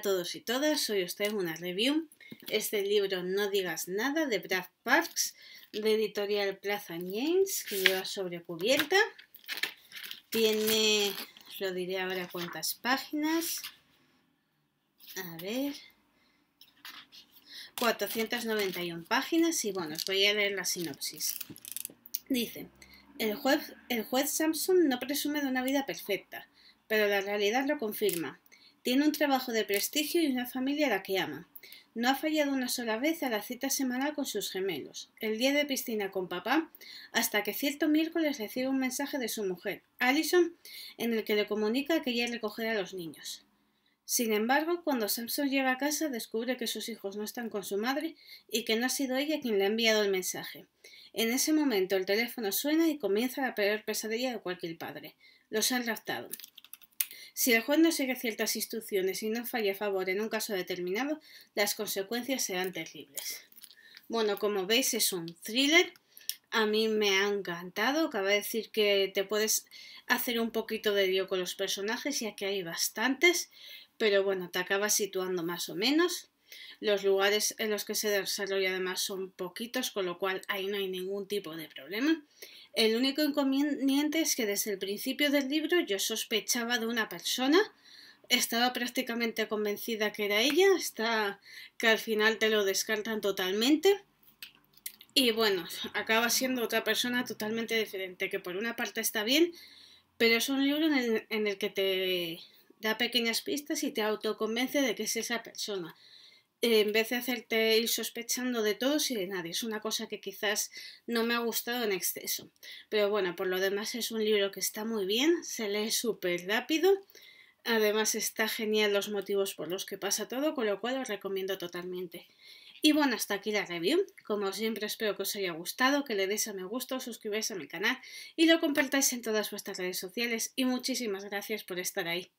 todos y todas, hoy os traigo una review. Este libro No digas nada de Brad Parks, de editorial Plaza James, que lleva sobre cubierta. Tiene, lo diré ahora cuántas páginas. A ver. 491 páginas y bueno, os voy a leer la sinopsis. Dice, el juez, el juez Samson no presume de una vida perfecta, pero la realidad lo confirma. Tiene un trabajo de prestigio y una familia a la que ama. No ha fallado una sola vez a la cita semanal con sus gemelos, el día de piscina con papá, hasta que cierto miércoles recibe un mensaje de su mujer, Allison, en el que le comunica que ella recogerá a los niños. Sin embargo, cuando Samson llega a casa, descubre que sus hijos no están con su madre y que no ha sido ella quien le ha enviado el mensaje. En ese momento el teléfono suena y comienza la peor pesadilla de cualquier padre. Los han raptado. Si el juego no sigue ciertas instrucciones y no falla a favor en un caso determinado, las consecuencias serán terribles. Bueno, como veis es un thriller. A mí me ha encantado. de decir que te puedes hacer un poquito de lío con los personajes, ya que hay bastantes. Pero bueno, te acabas situando más o menos. Los lugares en los que se desarrolla además son poquitos, con lo cual ahí no hay ningún tipo de problema. El único inconveniente es que desde el principio del libro yo sospechaba de una persona, estaba prácticamente convencida que era ella, hasta que al final te lo descartan totalmente. Y bueno, acaba siendo otra persona totalmente diferente, que por una parte está bien, pero es un libro en el, en el que te da pequeñas pistas y te autoconvence de que es esa persona en vez de hacerte ir sospechando de todos y de nadie. Es una cosa que quizás no me ha gustado en exceso. Pero bueno, por lo demás es un libro que está muy bien, se lee súper rápido. Además está genial los motivos por los que pasa todo, con lo cual os recomiendo totalmente. Y bueno, hasta aquí la review. Como siempre espero que os haya gustado, que le deis a me gusta, os suscribáis a mi canal y lo compartáis en todas vuestras redes sociales. Y muchísimas gracias por estar ahí.